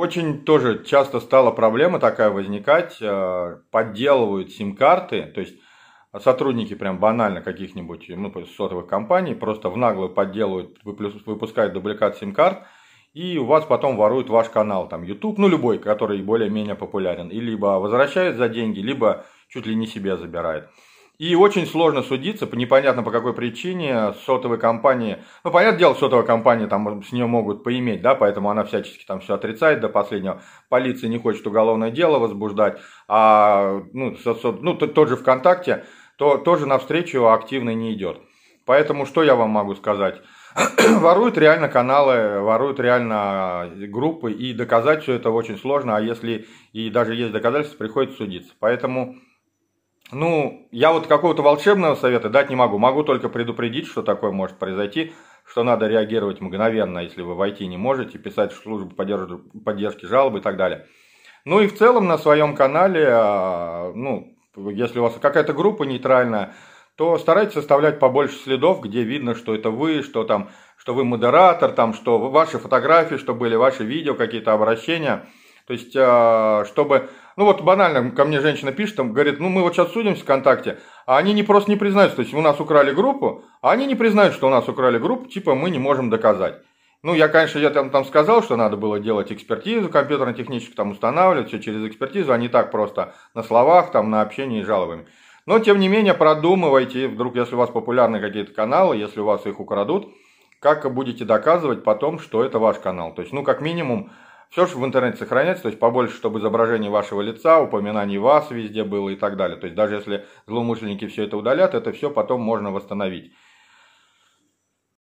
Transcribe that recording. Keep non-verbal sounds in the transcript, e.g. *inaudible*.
Очень тоже часто стала проблема такая возникать, э, подделывают сим-карты, то есть сотрудники прям банально каких-нибудь ну, сотовых компаний просто в наглую подделывают, выпускают дубликат сим-карт, и у вас потом воруют ваш канал, там, YouTube, ну, любой, который более-менее популярен, и либо возвращают за деньги, либо чуть ли не себе забирают. И очень сложно судиться, непонятно по какой причине сотовые компании, ну, понятное дело, сотовая компания там с нее могут поиметь, да, поэтому она всячески там все отрицает до последнего. Полиция не хочет уголовное дело возбуждать, а, ну, со, со, ну тот же ВКонтакте, то тоже навстречу активно не идет. Поэтому что я вам могу сказать? *clears throat* воруют реально каналы, воруют реально группы, и доказать все это очень сложно, а если и даже есть доказательства, приходится судиться. Поэтому ну, я вот какого-то волшебного совета дать не могу. Могу только предупредить, что такое может произойти, что надо реагировать мгновенно, если вы войти не можете, писать в службу поддерж... поддержки жалобы и так далее. Ну и в целом на своем канале, а, ну, если у вас какая-то группа нейтральная, то старайтесь оставлять побольше следов, где видно, что это вы, что там, что вы модератор, там, что ваши фотографии, что были ваши видео, какие-то обращения. То есть, а, чтобы ну вот банально ко мне женщина пишет, там, говорит, ну мы вот сейчас судимся ВКонтакте, а они не просто не признают, то есть у нас украли группу, а они не признают, что у нас украли группу, типа мы не можем доказать. Ну, я, конечно, я там, там сказал, что надо было делать экспертизу компьютерно-техническую, там устанавливать все через экспертизу, а не так просто на словах, там, на общении и жалобами. Но, тем не менее, продумывайте, вдруг, если у вас популярны какие-то каналы, если у вас их украдут, как будете доказывать потом, что это ваш канал. То есть, ну, как минимум, все, что в интернете сохраняется, то есть побольше, чтобы изображение вашего лица, упоминаний вас везде было и так далее. То есть даже если злоумышленники все это удалят, это все потом можно восстановить.